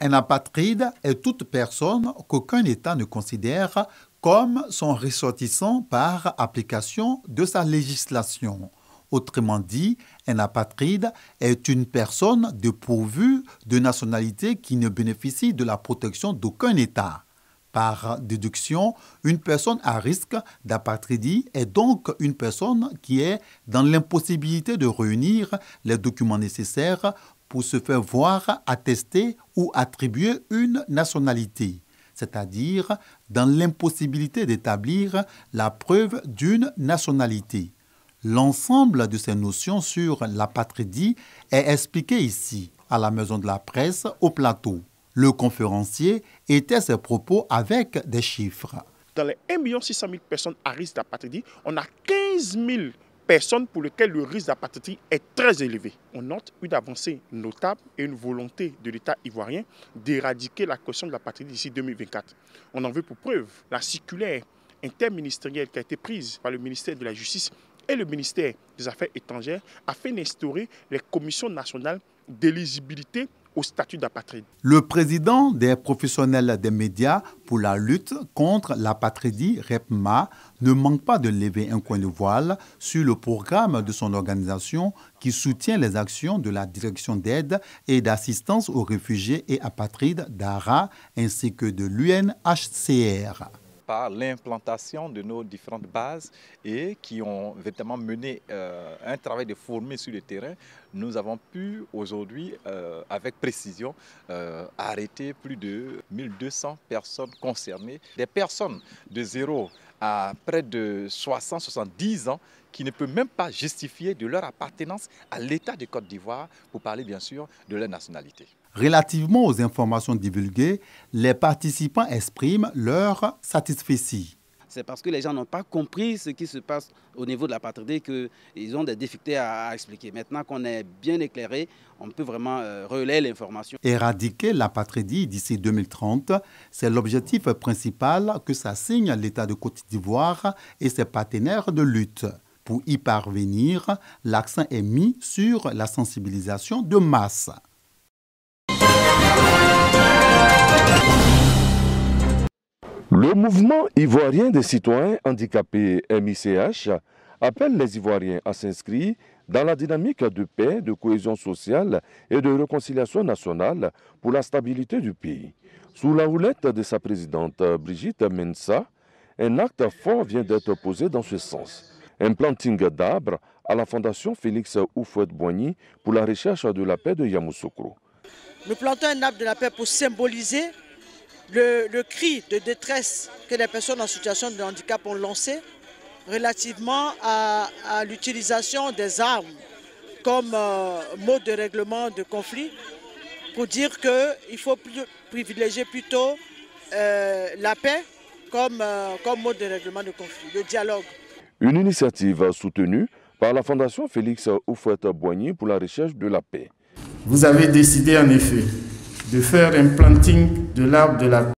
Un apatride est toute personne qu'aucun État ne considère comme son ressortissant par application de sa législation. Autrement dit, un apatride est une personne dépourvue de nationalité qui ne bénéficie de la protection d'aucun État. Par déduction, une personne à risque d'apatridie est donc une personne qui est dans l'impossibilité de réunir les documents nécessaires pour se faire voir, attester ou attribuer une nationalité, c'est-à-dire dans l'impossibilité d'établir la preuve d'une nationalité. L'ensemble de ces notions sur la l'apatridie est expliqué ici, à la Maison de la Presse, au plateau. Le conférencier était ses propos avec des chiffres. Dans les 1,6 600 000 personnes à risque d'apatridie, on a 15 000 personnes pour lesquelles le risque d'apathie est très élevé. On note une avancée notable et une volonté de l'État ivoirien d'éradiquer la question de patrie d'ici 2024. On en veut pour preuve la circulaire interministérielle qui a été prise par le ministère de la Justice et le ministère des Affaires étrangères afin d'instaurer les commissions nationales d'éligibilité statut d'apatride. Le président des professionnels des médias pour la lutte contre l'apatridie, REPMA, ne manque pas de lever un coin de voile sur le programme de son organisation qui soutient les actions de la direction d'aide et d'assistance aux réfugiés et apatrides d'ARA ainsi que de l'UNHCR par l'implantation de nos différentes bases et qui ont véritablement mené euh, un travail de formé sur le terrain, nous avons pu aujourd'hui, euh, avec précision, euh, arrêter plus de 1200 personnes concernées, des personnes de zéro à près de 60-70 ans qui ne peut même pas justifier de leur appartenance à l'État de Côte d'Ivoire pour parler bien sûr de leur nationalité. Relativement aux informations divulguées, les participants expriment leur satisfaction c'est parce que les gens n'ont pas compris ce qui se passe au niveau de la patrie qu'ils ont des difficultés à, expliquer. Maintenant qu'on est bien éclairé, on peut vraiment euh, relayer l'information. Éradiquer la patrie d'ici 2030, c'est l'objectif principal que s'assigne l'État de Côte d'Ivoire et ses partenaires de lutte. Pour y parvenir, l'accent est mis sur la sensibilisation de masse. Le mouvement ivoirien des citoyens handicapés MICH appelle les Ivoiriens à s'inscrire dans la dynamique de paix, de cohésion sociale et de réconciliation nationale pour la stabilité du pays. Sous la houlette de sa présidente Brigitte Mensa, un acte fort vient d'être posé dans ce sens. Un planting d'arbres à la fondation Félix Oufouette-Boigny pour la recherche de la paix de Yamoussoukro. Nous plantons un arbre de la paix pour symboliser le, cri de détresse que les personnes en situation de handicap ont lancé relativement à, l'utilisation des armes euh, euh, euh, comme mode de règlement de conflit pour dire qu'il faut privilégier plutôt la paix comme, comme mode de règlement de conflit, le dialogue. Une initiative soutenue par la Fondation Félix Oufouette-Boigny pour la recherche de la paix. Vous avez décidé en effet de faire un planting de l'arbre de la